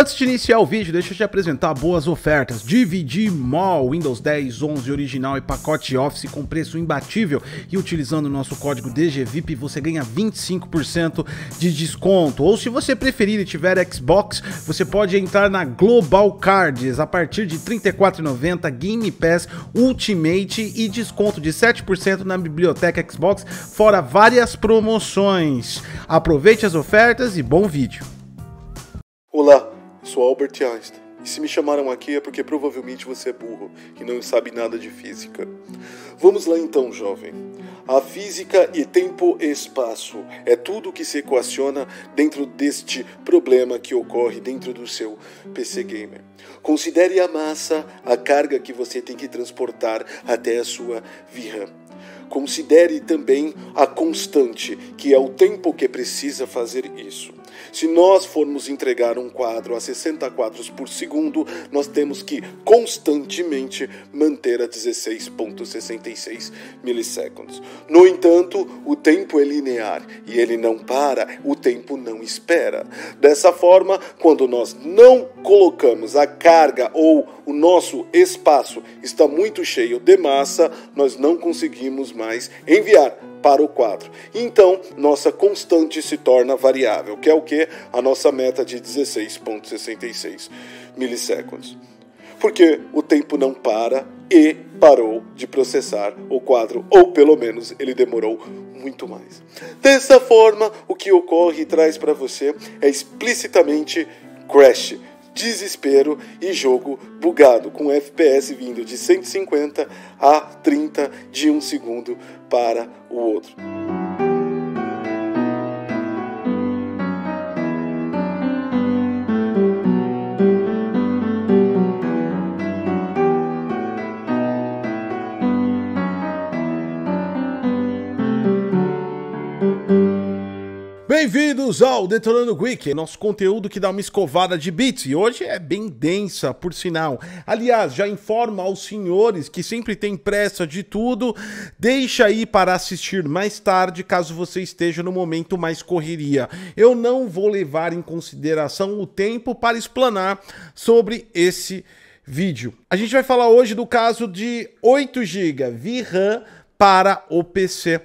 Antes de iniciar o vídeo, deixa eu te apresentar boas ofertas. Dividir Mall Windows 10, 11 original e pacote Office com preço imbatível e utilizando o nosso código DGVIP você ganha 25% de desconto. Ou se você preferir e tiver Xbox, você pode entrar na Global Cards a partir de R$ 34,90 Game Pass Ultimate e desconto de 7% na biblioteca Xbox, fora várias promoções. Aproveite as ofertas e bom vídeo. Olá Sou Albert Einstein. E se me chamaram aqui é porque provavelmente você é burro e não sabe nada de física. Vamos lá então, jovem. A física e tempo e espaço é tudo que se equaciona dentro deste problema que ocorre dentro do seu PC gamer. Considere a massa, a carga que você tem que transportar até a sua VRAM. Considere também a constante, que é o tempo que precisa fazer isso. Se nós formos entregar um quadro a 60 quadros por segundo, nós temos que constantemente manter a 16.66 milissegundos. No entanto, o tempo é linear e ele não para, o tempo não espera. Dessa forma, quando nós não colocamos a carga ou o nosso espaço está muito cheio de massa, nós não conseguimos mais enviar para o quadro. Então, nossa constante se torna variável, que é o que? A nossa meta de 16,66 milissegundos. Porque o tempo não para e parou de processar o quadro, ou pelo menos ele demorou muito mais. Dessa forma, o que ocorre e traz para você é explicitamente crash, desespero e jogo bugado, com FPS vindo de 150 a 30 de um segundo para o outro. Bem-vindos ao Detonando Week, nosso conteúdo que dá uma escovada de bits e hoje é bem densa, por sinal. Aliás, já informa aos senhores que sempre tem pressa de tudo, deixa aí para assistir mais tarde, caso você esteja no momento mais correria. Eu não vou levar em consideração o tempo para explanar sobre esse vídeo. A gente vai falar hoje do caso de 8 GB VRAM para o PC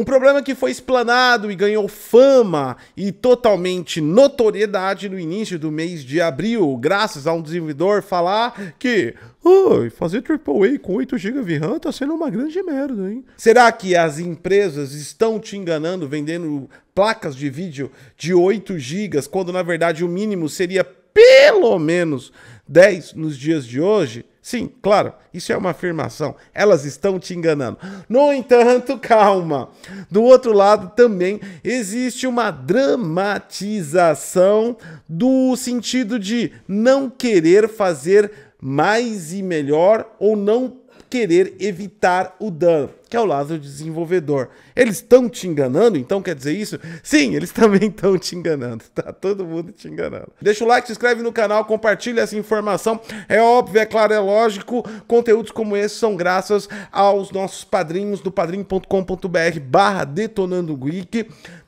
um problema que foi explanado e ganhou fama e totalmente notoriedade no início do mês de abril, graças a um desenvolvedor falar que Oi, oh, fazer AAA com 8 GB de RAM tá sendo uma grande merda, hein? Será que as empresas estão te enganando vendendo placas de vídeo de 8 GB quando na verdade o mínimo seria pelo menos 10 nos dias de hoje? Sim, claro, isso é uma afirmação. Elas estão te enganando. No entanto, calma. Do outro lado também existe uma dramatização do sentido de não querer fazer mais e melhor ou não querer evitar o dano, que é o lado do desenvolvedor. Eles estão te enganando, então quer dizer isso? Sim, eles também estão te enganando, tá todo mundo te enganando. Deixa o like, se inscreve no canal, compartilha essa informação. É óbvio, é claro, é lógico, conteúdos como esse são graças aos nossos padrinhos do padrim.com.br barra detonando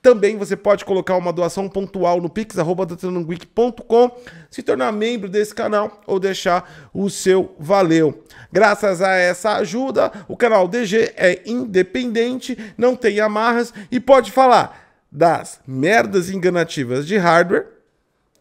também você pode colocar uma doação pontual no pix.com, se tornar membro desse canal ou deixar o seu valeu. Graças a essa ajuda, o canal DG é independente, não tem amarras e pode falar das merdas enganativas de hardware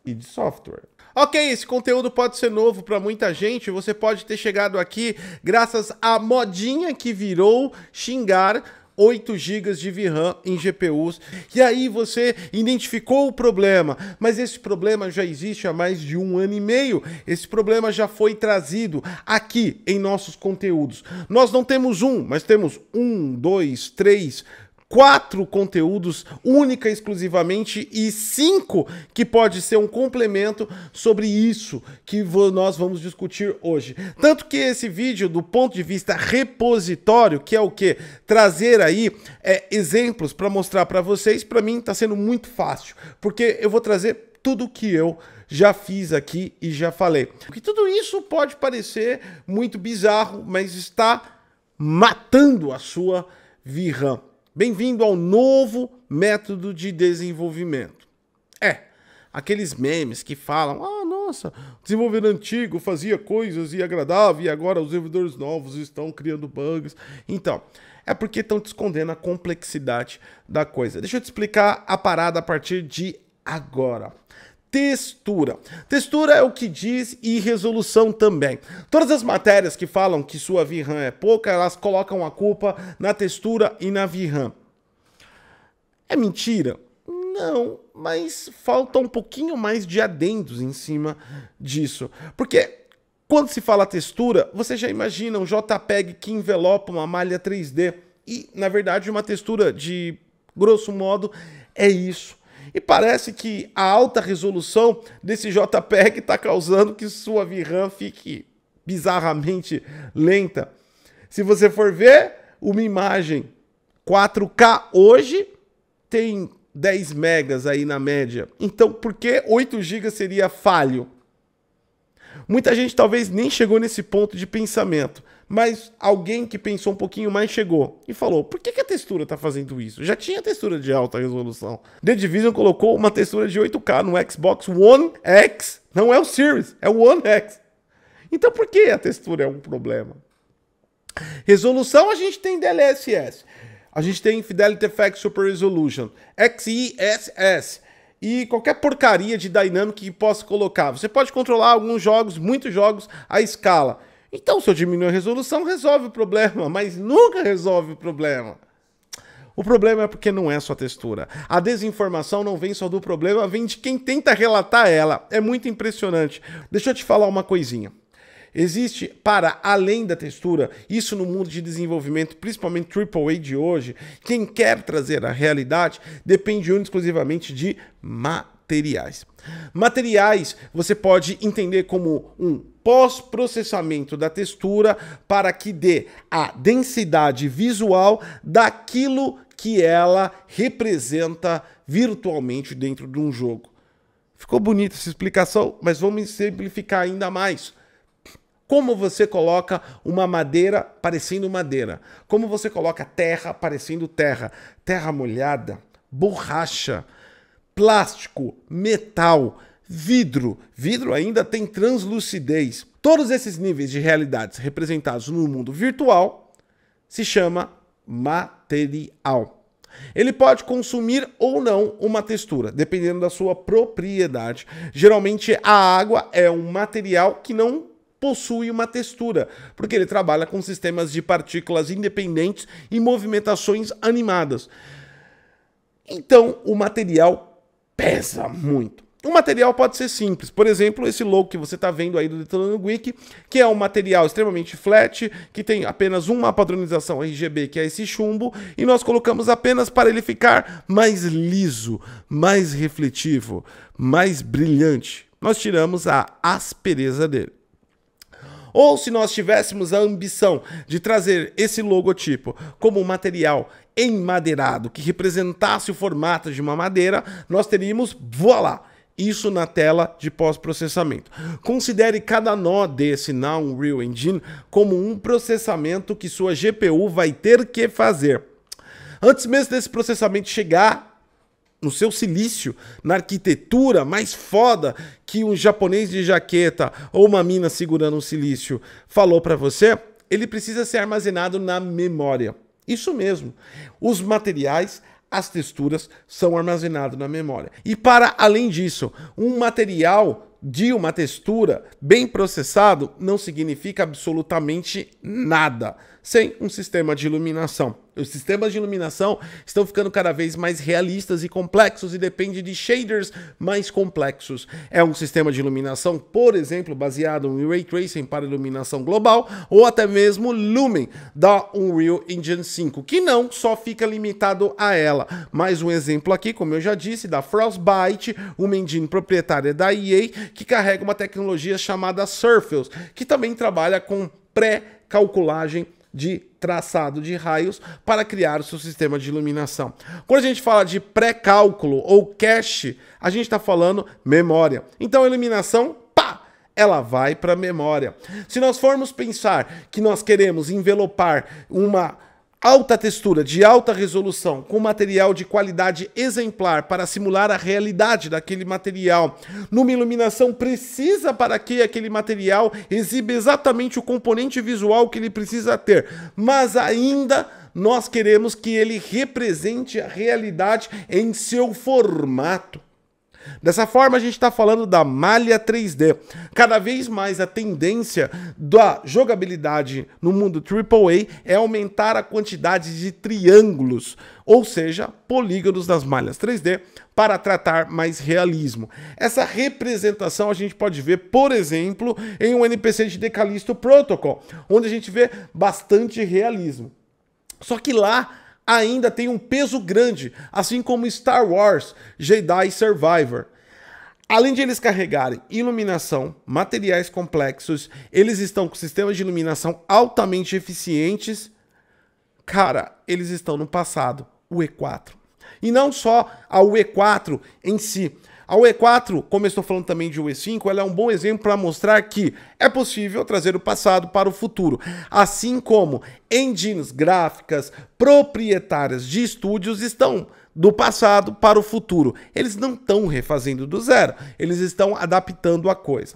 e de software. Ok, esse conteúdo pode ser novo para muita gente. Você pode ter chegado aqui graças à modinha que virou xingar 8 GB de VRAM em GPUs. E aí você identificou o problema, mas esse problema já existe há mais de um ano e meio. Esse problema já foi trazido aqui em nossos conteúdos. Nós não temos um, mas temos um, dois, três quatro conteúdos única exclusivamente e cinco que pode ser um complemento sobre isso que nós vamos discutir hoje. Tanto que esse vídeo, do ponto de vista repositório, que é o que trazer aí é, exemplos para mostrar para vocês, para mim está sendo muito fácil, porque eu vou trazer tudo que eu já fiz aqui e já falei. Porque tudo isso pode parecer muito bizarro, mas está matando a sua VRAM. Bem-vindo ao novo método de desenvolvimento. É, aqueles memes que falam: ah, nossa, o desenvolvedor antigo fazia coisas e agradava e agora os desenvolvedores novos estão criando bugs. Então, é porque estão te escondendo a complexidade da coisa. Deixa eu te explicar a parada a partir de agora textura. Textura é o que diz e resolução também. Todas as matérias que falam que sua VRAM é pouca, elas colocam a culpa na textura e na VRAM. É mentira? Não, mas falta um pouquinho mais de adendos em cima disso. Porque quando se fala textura, você já imagina um JPEG que envelopa uma malha 3D. E, na verdade, uma textura de grosso modo é isso. E parece que a alta resolução desse JPEG está causando que sua VRAM fique bizarramente lenta. Se você for ver uma imagem 4K hoje, tem 10 megas aí na média. Então, por que 8 GB seria falho? Muita gente talvez nem chegou nesse ponto de pensamento mas alguém que pensou um pouquinho mais chegou e falou: por que, que a textura está fazendo isso? Já tinha textura de alta resolução. The Division colocou uma textura de 8K no Xbox One X. Não é o Series, é o One X. Então por que a textura é um problema? Resolução a gente tem DLSS. A gente tem Fidelity FX Super Resolution, XISS e qualquer porcaria de dynamic que possa colocar. Você pode controlar alguns jogos, muitos jogos, a escala. Então, se eu diminuir a resolução, resolve o problema, mas nunca resolve o problema. O problema é porque não é só textura. A desinformação não vem só do problema, vem de quem tenta relatar ela. É muito impressionante. Deixa eu te falar uma coisinha. Existe, para além da textura, isso no mundo de desenvolvimento, principalmente AAA de hoje, quem quer trazer a realidade depende única exclusivamente de material materiais. Materiais você pode entender como um pós-processamento da textura para que dê a densidade visual daquilo que ela representa virtualmente dentro de um jogo. Ficou bonita essa explicação, mas vamos simplificar ainda mais. Como você coloca uma madeira parecendo madeira? Como você coloca terra parecendo terra? Terra molhada, borracha, plástico, metal, vidro. Vidro ainda tem translucidez. Todos esses níveis de realidades representados no mundo virtual se chama material. Ele pode consumir ou não uma textura, dependendo da sua propriedade. Geralmente, a água é um material que não possui uma textura, porque ele trabalha com sistemas de partículas independentes e movimentações animadas. Então, o material pesa muito. O material pode ser simples, por exemplo, esse logo que você está vendo aí do Detonando Wiki, que é um material extremamente flat, que tem apenas uma padronização RGB, que é esse chumbo, e nós colocamos apenas para ele ficar mais liso, mais refletivo, mais brilhante. Nós tiramos a aspereza dele. Ou se nós tivéssemos a ambição de trazer esse logotipo como um material emadeirado que representasse o formato de uma madeira, nós teríamos, voilá, isso na tela de pós-processamento. Considere cada nó desse na Unreal Engine como um processamento que sua GPU vai ter que fazer. Antes mesmo desse processamento chegar no seu silício, na arquitetura mais foda que um japonês de jaqueta ou uma mina segurando um silício falou para você, ele precisa ser armazenado na memória. Isso mesmo. Os materiais, as texturas são armazenados na memória. E para além disso, um material de uma textura bem processado não significa absolutamente nada sem um sistema de iluminação. Os sistemas de iluminação estão ficando cada vez mais realistas e complexos e depende de shaders mais complexos. É um sistema de iluminação, por exemplo, baseado em ray tracing para iluminação global ou até mesmo Lumen da Unreal Engine 5, que não só fica limitado a ela. Mais um exemplo aqui, como eu já disse, da Frostbite, uma engine proprietária da EA que carrega uma tecnologia chamada Surface, que também trabalha com pré-calculagem de traçado de raios para criar o seu sistema de iluminação. Quando a gente fala de pré-cálculo ou cache, a gente está falando memória. Então, a iluminação ela vai para a memória. Se nós formos pensar que nós queremos envelopar uma Alta textura de alta resolução com material de qualidade exemplar para simular a realidade daquele material, numa iluminação precisa para que aquele material exiba exatamente o componente visual que ele precisa ter, mas ainda nós queremos que ele represente a realidade em seu formato. Dessa forma, a gente está falando da malha 3D. Cada vez mais a tendência da jogabilidade no mundo AAA é aumentar a quantidade de triângulos, ou seja, polígonos nas malhas 3D, para tratar mais realismo. Essa representação a gente pode ver, por exemplo, em um NPC de Decalisto Protocol, onde a gente vê bastante realismo. Só que lá ainda tem um peso grande, assim como Star Wars Jedi Survivor. Além de eles carregarem iluminação, materiais complexos, eles estão com sistemas de iluminação altamente eficientes. Cara, eles estão no passado, o E4. E não só a UE4 em si, a UE4, como eu estou falando também de UE5, ela é um bom exemplo para mostrar que é possível trazer o passado para o futuro, assim como engines gráficas proprietárias de estúdios estão do passado para o futuro. Eles não estão refazendo do zero, eles estão adaptando a coisa.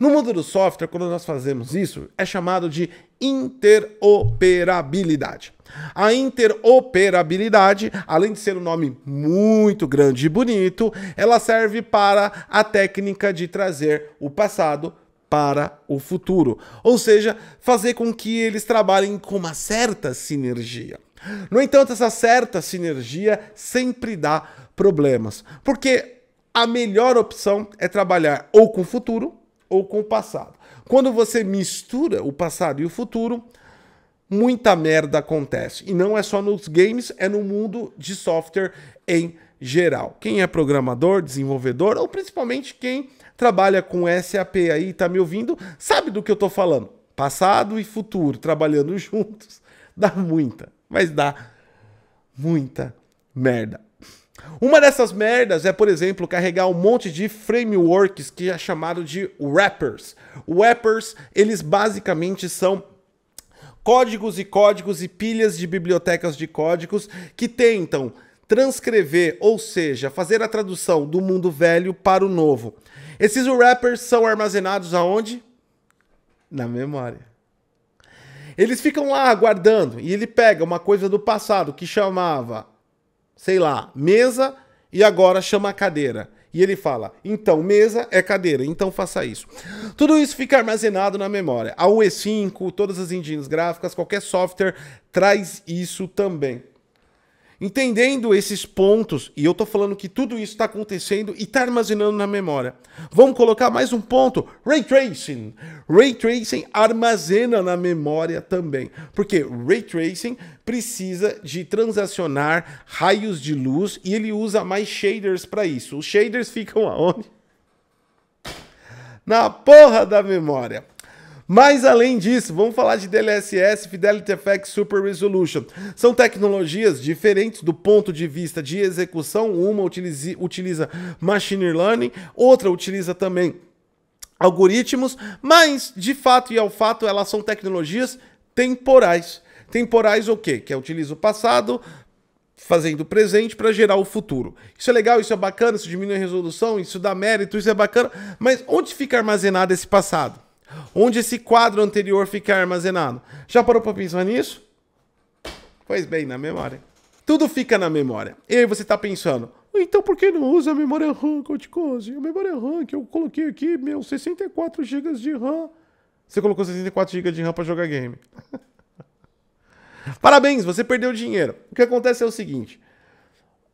No mundo do software, quando nós fazemos isso, é chamado de interoperabilidade. A interoperabilidade, além de ser um nome muito grande e bonito, ela serve para a técnica de trazer o passado para o futuro, ou seja, fazer com que eles trabalhem com uma certa sinergia. No entanto, essa certa sinergia sempre dá problemas, porque a melhor opção é trabalhar ou com o futuro ou com o passado. Quando você mistura o passado e o futuro, muita merda acontece. E não é só nos games, é no mundo de software em geral. Quem é programador, desenvolvedor ou principalmente quem trabalha com SAP aí, tá me ouvindo, sabe do que eu tô falando. Passado e futuro trabalhando juntos dá muita, mas dá muita merda. Uma dessas merdas é, por exemplo, carregar um monte de frameworks que é chamado de wrappers. Wrappers, eles basicamente são códigos e códigos e pilhas de bibliotecas de códigos que tentam transcrever, ou seja, fazer a tradução do mundo velho para o novo. Esses wrappers são armazenados aonde? Na memória. Eles ficam lá aguardando e ele pega uma coisa do passado que chamava, sei lá, mesa e agora chama cadeira. E ele fala: então mesa é cadeira, então faça isso. Tudo isso fica armazenado na memória. A UE5, todas as engines gráficas, qualquer software traz isso também. Entendendo esses pontos, e eu estou falando que tudo isso está acontecendo e está armazenando na memória. Vamos colocar mais um ponto: Ray Tracing. Ray Tracing armazena na memória também, porque Ray Tracing precisa de transacionar raios de luz e ele usa mais shaders para isso. Os shaders ficam aonde? Na porra da memória. Mas além disso, vamos falar de DLSS Fidelity FX Super Resolution. São tecnologias diferentes do ponto de vista de execução. Uma utiliza, machine learning, outra utiliza também algoritmos, mas de fato e ao fato elas são tecnologias temporais. Temporais o quê? Que é utiliza o passado fazendo o presente para gerar o futuro. Isso é legal, isso é bacana, isso diminui a resolução, isso dá mérito, isso é bacana, mas onde fica armazenado esse passado? onde esse quadro anterior fica armazenado. Já parou para pensar nisso? Pois bem, na memória. Tudo fica na memória. E aí você está pensando, então por que não usa a memória RAM, Coach A memória RAM que eu coloquei aqui, meu, 64 GB de RAM. Você colocou 64 GB de RAM para jogar game. Parabéns, você perdeu dinheiro. O que acontece é o seguinte: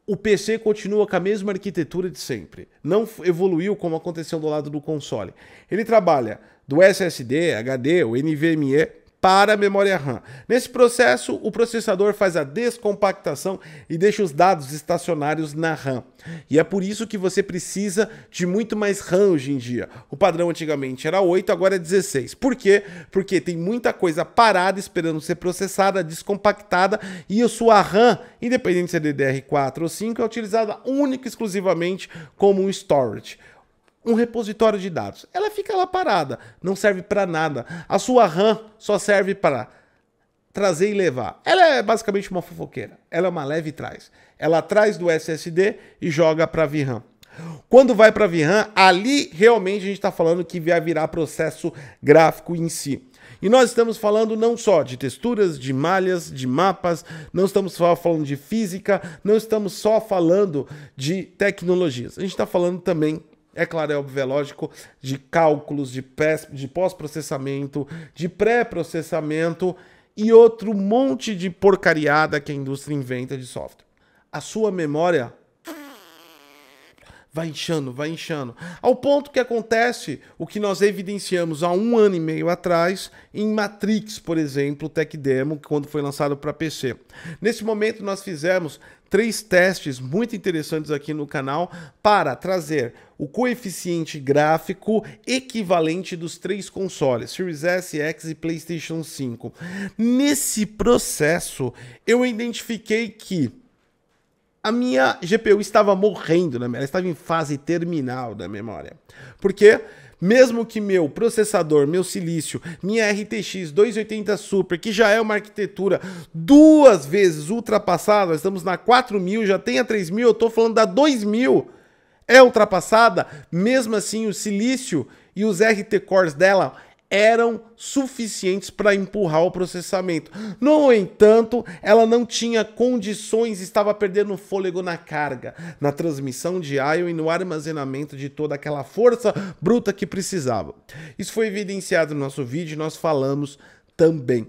o PC continua com a mesma arquitetura de sempre. Não evoluiu como aconteceu do lado do console. Ele trabalha do SSD, HD, o NVMe para a memória RAM. Nesse processo, o processador faz a descompactação e deixa os dados estacionários na RAM. E é por isso que você precisa de muito mais RAM hoje em dia. O padrão antigamente era 8, agora é 16. Por quê? Porque tem muita coisa parada esperando ser processada, descompactada, e a sua RAM, independente se é DDR4 ou 5, é utilizada única e exclusivamente como um storage um repositório de dados. Ela fica lá parada, não serve para nada. A sua RAM só serve para trazer e levar. Ela é basicamente uma fofoqueira. Ela é uma leve traz. Ela traz do SSD e joga para VRAM. Quando vai para VRAM, ali realmente a gente está falando que vai virar processo gráfico em si. E nós estamos falando não só de texturas, de malhas, de mapas, não estamos só falando de física, não estamos só falando de tecnologias. A gente está falando também é claro, é óbvio, é lógico, de cálculos, de, de pós-processamento, de pré-processamento e outro monte de porcariada que a indústria inventa de software. A sua memória vai inchando, vai inchando. Ao ponto que acontece o que nós evidenciamos há um ano e meio atrás em Matrix, por exemplo, o Tech Demo, quando foi lançado para PC. Nesse momento, nós fizemos três testes muito interessantes aqui no canal para trazer o coeficiente gráfico equivalente dos três consoles, Series S, X e PlayStation 5. Nesse processo, eu identifiquei que a minha GPU estava morrendo na né? ela estava em fase terminal da memória. Porque mesmo que meu processador, meu silício, minha RTX 280 Super, que já é uma arquitetura duas vezes ultrapassada, nós estamos na 4000, já tem a 3000, eu estou falando da 2000, é ultrapassada, mesmo assim o silício e os RT cores dela eram suficientes para empurrar o processamento. No entanto, ela não tinha condições, estava perdendo fôlego na carga, na transmissão de Ion e no armazenamento de toda aquela força bruta que precisava. Isso foi evidenciado no nosso vídeo e nós falamos também.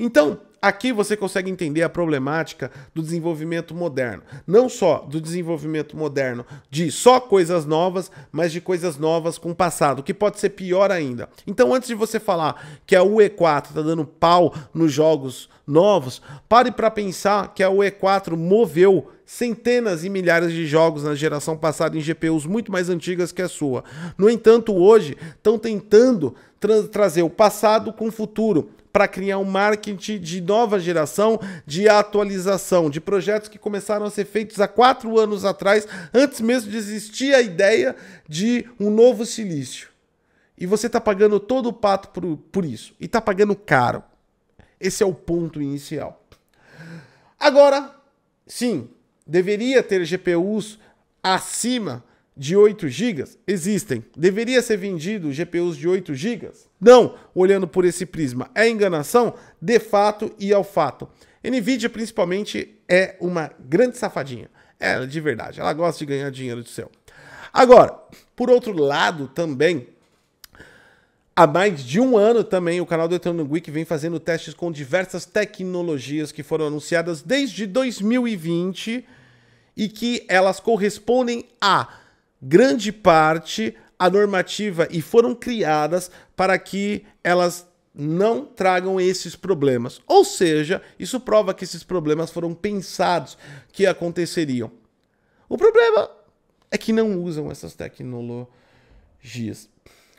Então, Aqui você consegue entender a problemática do desenvolvimento moderno. Não só do desenvolvimento moderno de só coisas novas, mas de coisas novas com o passado, que pode ser pior ainda. Então, antes de você falar que a UE4 está dando pau nos jogos novos, pare para pensar que a UE4 moveu centenas e milhares de jogos na geração passada em GPUs muito mais antigas que a sua. No entanto, hoje estão tentando tra trazer o passado com o futuro para criar um marketing de nova geração, de atualização, de projetos que começaram a ser feitos há quatro anos atrás, antes mesmo de existir a ideia de um novo silício. E você está pagando todo o pato por, por isso. E está pagando caro. Esse é o ponto inicial. Agora, sim, deveria ter GPUs acima de 8 GB? Existem. Deveria ser vendido GPUs de 8 GB? Não, olhando por esse prisma. É enganação? De fato e ao fato. Nvidia, principalmente, é uma grande safadinha. Ela, é, de verdade, ela gosta de ganhar dinheiro do céu. Agora, por outro lado, também, há mais de um ano também, o canal do Eterno Geek vem fazendo testes com diversas tecnologias que foram anunciadas desde 2020 e que elas correspondem a grande parte a normativa e foram criadas para que elas não tragam esses problemas. Ou seja, isso prova que esses problemas foram pensados que aconteceriam. O problema é que não usam essas tecnologias.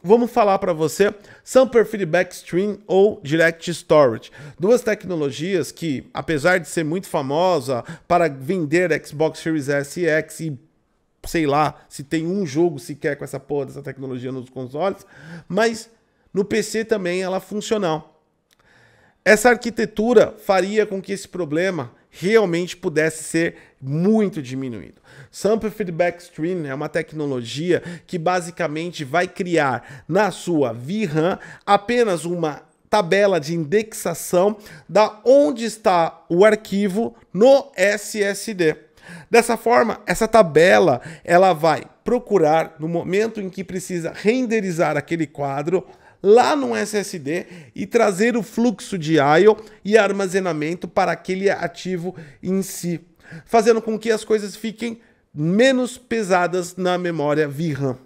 Vamos falar para você Samper Feedback Stream ou Direct Storage. Duas tecnologias que, apesar de ser muito famosa para vender Xbox Series S e X e sei lá, se tem um jogo sequer com essa porra dessa tecnologia nos consoles, mas no PC também ela é funcional. Essa arquitetura faria com que esse problema realmente pudesse ser muito diminuído. Sample Feedback Stream é uma tecnologia que basicamente vai criar na sua VRAM apenas uma tabela de indexação da onde está o arquivo no SSD. Dessa forma, essa tabela ela vai procurar no momento em que precisa renderizar aquele quadro lá no SSD e trazer o fluxo de I/O e armazenamento para aquele ativo em si, fazendo com que as coisas fiquem menos pesadas na memória VRAM.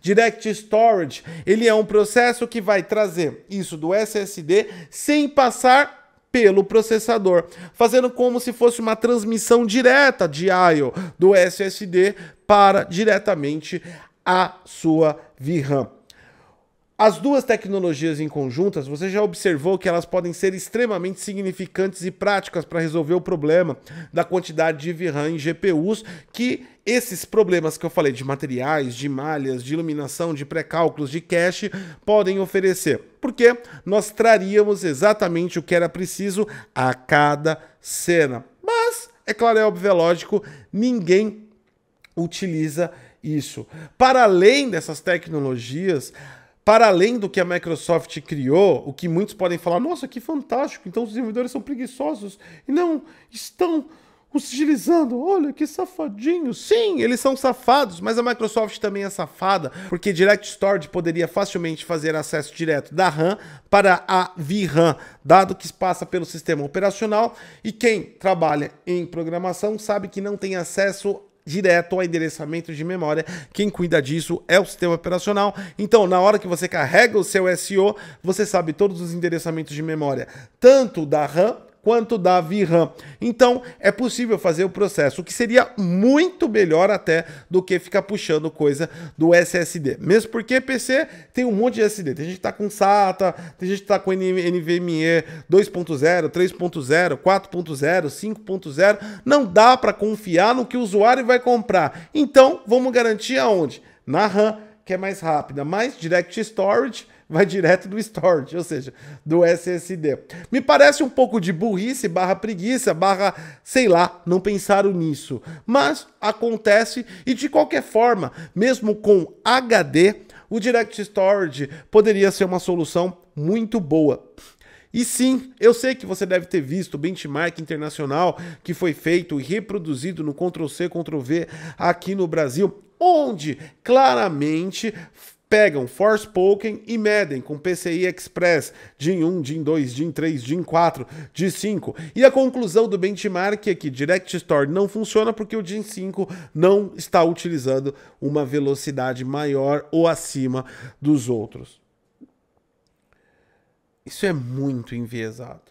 Direct Storage, ele é um processo que vai trazer isso do SSD sem passar pelo processador, fazendo como se fosse uma transmissão direta de I/O do SSD para diretamente a sua VRAM. As duas tecnologias em conjuntas, você já observou que elas podem ser extremamente significantes e práticas para resolver o problema da quantidade de VRAM em GPUs que esses problemas que eu falei de materiais, de malhas, de iluminação, de pré-cálculos, de cache, podem oferecer, porque nós traríamos exatamente o que era preciso a cada cena. Mas, é claro, é óbvio, é lógico, ninguém utiliza isso. Para além dessas tecnologias, para além do que a Microsoft criou, o que muitos podem falar, nossa, que fantástico, então os desenvolvedores são preguiçosos. E não, estão o sigilizando. Olha que safadinho. Sim, eles são safados, mas a Microsoft também é safada, porque Direct Storage poderia facilmente fazer acesso direto da RAM para a VRAM, dado que passa pelo sistema operacional. E quem trabalha em programação sabe que não tem acesso direto ao endereçamento de memória. Quem cuida disso é o sistema operacional. Então, na hora que você carrega o seu SO, você sabe todos os endereçamentos de memória, tanto da RAM quanto da VRAM. Então, é possível fazer o processo, o que seria muito melhor até do que ficar puxando coisa do SSD. Mesmo porque PC tem um monte de SSD. Tem gente que tá com SATA, tem gente que tá com NVMe 2.0, 3.0, 4.0, 5.0. Não dá para confiar no que o usuário vai comprar. Então, vamos garantir aonde? Na RAM, que é mais rápida, mais Direct Storage vai direto do storage, ou seja, do SSD. Me parece um pouco de burrice, barra preguiça, barra, sei lá, não pensaram nisso. Mas acontece e de qualquer forma, mesmo com HD, o Direct Storage poderia ser uma solução muito boa. E sim, eu sei que você deve ter visto o benchmark internacional que foi feito e reproduzido no Ctrl+C, Ctrl+V aqui no Brasil, onde claramente pegam Forspoken e medem com PCI Express, DIN 1, DIN 2, DIN 3, DIN 4, DIN 5. E a conclusão do benchmark é que Direct Store não funciona porque o DIN 5 não está utilizando uma velocidade maior ou acima dos outros. Isso é muito enviesado.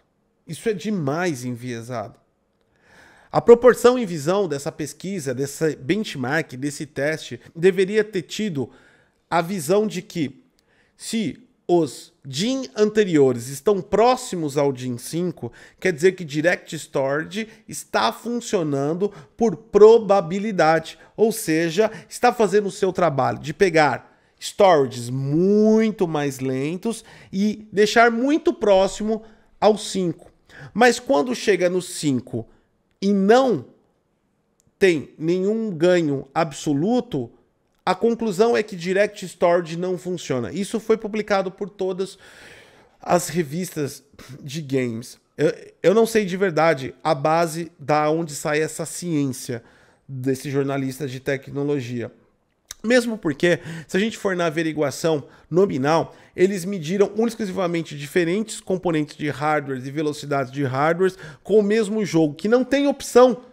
Isso é demais enviesado. A proporção em visão dessa pesquisa, desse benchmark, desse teste, deveria ter tido a visão de que se os DIN anteriores estão próximos ao DIN 5, quer dizer que Direct Storage está funcionando por probabilidade, ou seja, está fazendo o seu trabalho de pegar storages muito mais lentos e deixar muito próximo ao 5. Mas quando chega no 5 e não tem nenhum ganho absoluto, a conclusão é que Direct Storage não funciona. Isso foi publicado por todas as revistas de games. Eu, eu não sei de verdade a base da onde sai essa ciência desse jornalista de tecnologia. Mesmo porque, se a gente for na averiguação nominal, eles mediram exclusivamente diferentes componentes de hardware e velocidades de hardware com o mesmo jogo, que não tem opção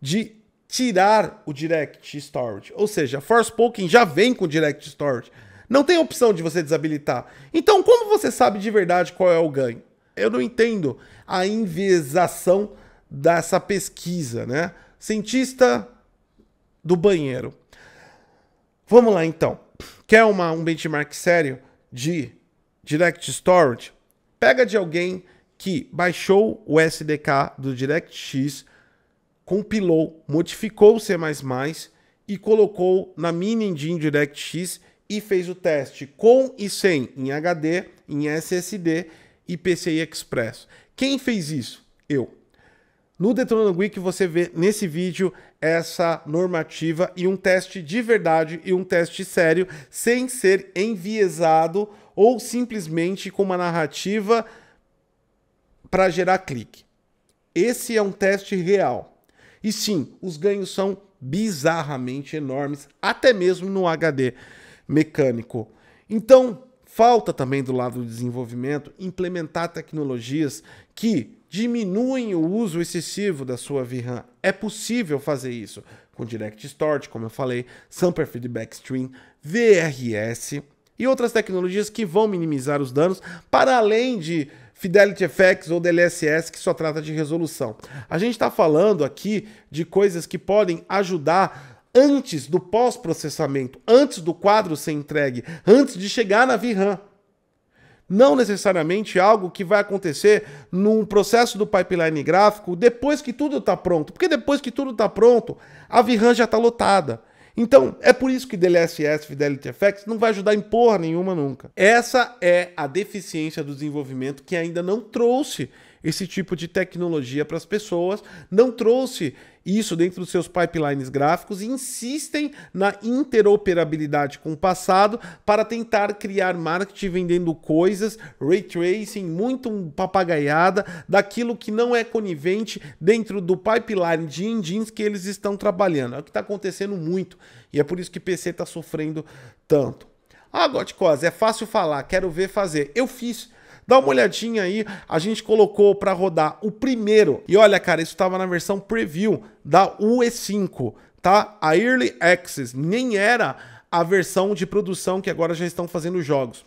de tirar o Direct Storage. Ou seja, Forspoken já vem com Direct Storage. Não tem opção de você desabilitar. Então, como você sabe de verdade qual é o ganho? Eu não entendo a enviesação dessa pesquisa, né? Cientista do banheiro. Vamos lá, então. Quer uma, um benchmark sério de Direct Storage? Pega de alguém que baixou o SDK do DirectX compilou, modificou o C++ e colocou na mini engine DirectX e fez o teste com e sem em HD, em SSD e PCI Express. Quem fez isso? Eu. No Detonando Week você vê nesse vídeo essa normativa e um teste de verdade e um teste sério, sem ser enviesado ou simplesmente com uma narrativa para gerar clique. Esse é um teste real. E sim, os ganhos são bizarramente enormes, até mesmo no HD mecânico. Então, falta também do lado do desenvolvimento implementar tecnologias que diminuem o uso excessivo da sua VRAM. É possível fazer isso com Direct Storage, como eu falei, Samper Feedback Stream, VRS e outras tecnologias que vão minimizar os danos, para além de Fidelity FX ou DLSS, que só trata de resolução. A gente está falando aqui de coisas que podem ajudar antes do pós-processamento, antes do quadro ser entregue, antes de chegar na VRAM. Não necessariamente algo que vai acontecer num processo do pipeline gráfico depois que tudo está pronto. Porque depois que tudo está pronto, a VRAM já está lotada. Então, é por isso que DLSS Fidelity FX não vai ajudar em porra nenhuma nunca. Essa é a deficiência do desenvolvimento que ainda não trouxe esse tipo de tecnologia para as pessoas, não trouxe isso dentro dos seus pipelines gráficos e insistem na interoperabilidade com o passado para tentar criar marketing vendendo coisas, ray tracing, muito papagaiada daquilo que não é conivente dentro do pipeline de engines que eles estão trabalhando. É o que está acontecendo muito e é por isso que PC está sofrendo tanto. Ah, Gotcos, é fácil falar, quero ver fazer. Eu fiz Dá uma olhadinha aí, a gente colocou para rodar o primeiro. E olha, cara, isso estava na versão preview da UE5, tá? A Early Access nem era a versão de produção que agora já estão fazendo jogos.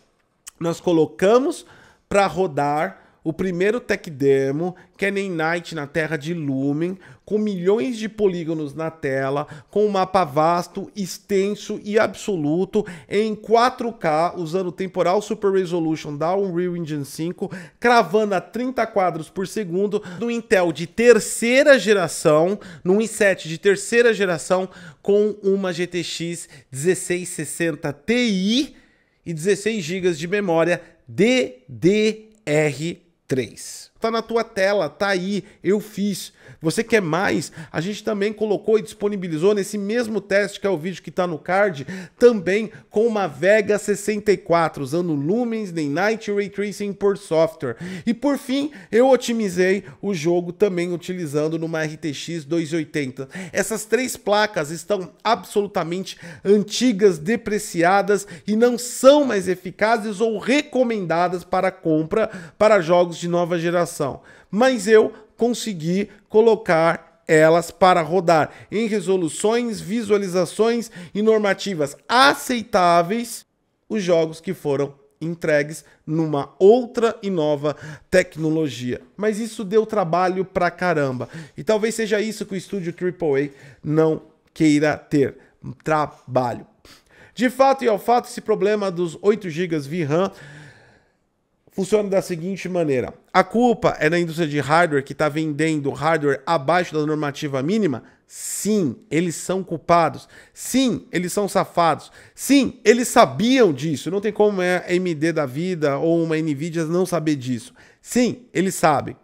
Nós colocamos para rodar o primeiro tech demo, Canon é Knight na terra de Lumen, com milhões de polígonos na tela, com um mapa vasto, extenso e absoluto, em 4K, usando o temporal super resolution da Unreal Engine 5, cravando a 30 quadros por segundo, no Intel de terceira geração, no i7 de terceira geração, com uma GTX 1660 Ti e 16 GB de memória DDR 3 tá na tua tela, tá aí, eu fiz. Você quer mais? A gente também colocou e disponibilizou nesse mesmo teste que é o vídeo que está no card, também com uma Vega 64, usando Lumens, nem Night Ray Tracing por software. E por fim, eu otimizei o jogo também utilizando numa RTX 280. Essas três placas estão absolutamente antigas, depreciadas e não são mais eficazes ou recomendadas para compra para jogos de nova geração mas eu consegui colocar elas para rodar em resoluções, visualizações e normativas aceitáveis os jogos que foram entregues numa outra e nova tecnologia. Mas isso deu trabalho pra caramba. E talvez seja isso que o estúdio AAA não queira ter trabalho. De fato e ao fato, esse problema dos 8 GB VRAM funciona da seguinte maneira: a culpa é da indústria de hardware que está vendendo hardware abaixo da normativa mínima? Sim, eles são culpados. Sim, eles são safados. Sim, eles sabiam disso. Não tem como a é AMD da vida ou uma Nvidia não saber disso. Sim, eles sabem.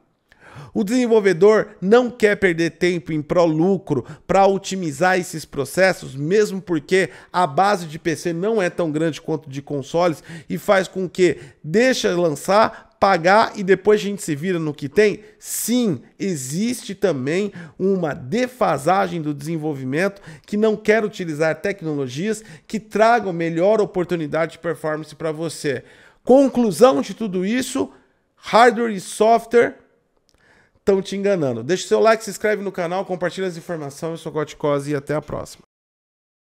O desenvolvedor não quer perder tempo em pró-lucro para otimizar esses processos, mesmo porque a base de PC não é tão grande quanto de consoles e faz com que deixa lançar, pagar e depois a gente se vira no que tem? Sim, existe também uma defasagem do desenvolvimento que não quer utilizar tecnologias que tragam melhor oportunidade de performance para você. Conclusão de tudo isso: hardware e software estão te enganando. Deixa o seu like, se inscreve no canal, compartilha as informações. Eu sou Goticose e até a próxima.